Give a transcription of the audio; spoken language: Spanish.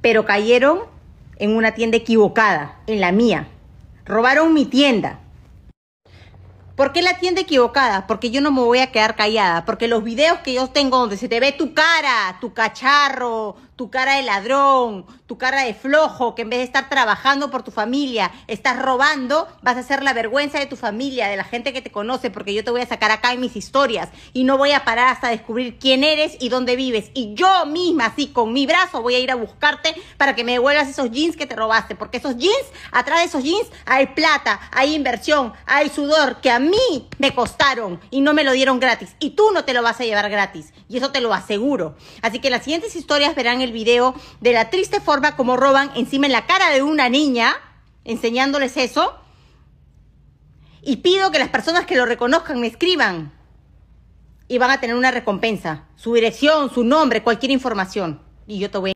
pero cayeron en una tienda equivocada, en la mía. Robaron mi tienda. ¿Por qué la tienda equivocada? Porque yo no me voy a quedar callada. Porque los videos que yo tengo donde se te ve tu cara, tu cacharro, tu cara de ladrón, tu cara de flojo, que en vez de estar trabajando por tu familia, estás robando, vas a ser la vergüenza de tu familia, de la gente que te conoce, porque yo te voy a sacar acá en mis historias y no voy a parar hasta descubrir quién eres y dónde vives. Y yo misma, así con mi brazo, voy a ir a buscarte para que me devuelvas esos jeans que te robaste, porque esos jeans, atrás de esos jeans hay plata, hay inversión, hay sudor que a mí me costaron y no me lo dieron gratis. Y tú no te lo vas a llevar gratis y eso te lo aseguro. Así que en las siguientes historias verán el video de la triste forma como roban encima en la cara de una niña, enseñándoles eso. Y pido que las personas que lo reconozcan me escriban y van a tener una recompensa, su dirección, su nombre, cualquier información. Y yo te voy a